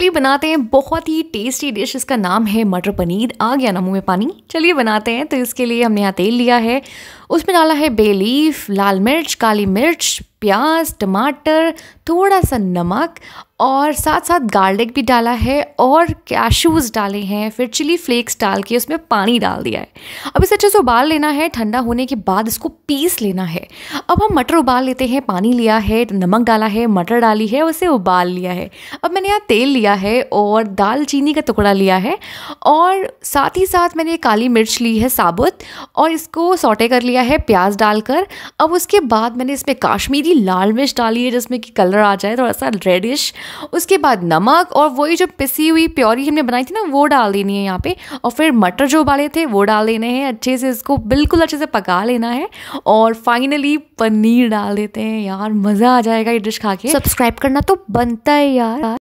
चलिए बनाते हैं बहुत ही टेस्टी डिश इसका नाम है मटर पनीर आ गया ना मुँह में पानी चलिए बनाते हैं तो इसके लिए हमने यहाँ तेल लिया है उसमें डाला है बेलीफ लाल मिर्च काली मिर्च प्याज टमाटर थोड़ा सा नमक और साथ साथ गार्लिक भी डाला है और कैशूज़ डाले हैं फिर चिली फ्लेक्स डाल के उसमें पानी डाल दिया है अब इसे अच्छे से उबाल लेना है ठंडा होने के बाद इसको पीस लेना है अब हम मटर उबाल लेते हैं पानी लिया है नमक डाला है मटर डाली है उसे उबाल लिया है अब मैंने यहाँ तेल लिया है और दालचीनी का टुकड़ा लिया है और साथ ही साथ मैंने काली मिर्च ली है साबुत और इसको सौटे कर लिया लिया है प्याज डालकर अब उसके बाद मैंने इसमें काश्मीरी लाल मिर्च डाली है जिसमें कि कलर आ जाए थोड़ा सा रेडिश उसके बाद नमक और वही जो पिसी हुई प्योरी हमने बनाई थी ना वो डाल देनी है यहाँ पे और फिर मटर जो उबाले थे वो डाल देने हैं अच्छे से इसको बिल्कुल अच्छे से पका लेना है और फाइनली पनीर डाल देते हैं यार मज़ा आ जाएगा ये डिश खा के सब्सक्राइब करना तो बनता है यार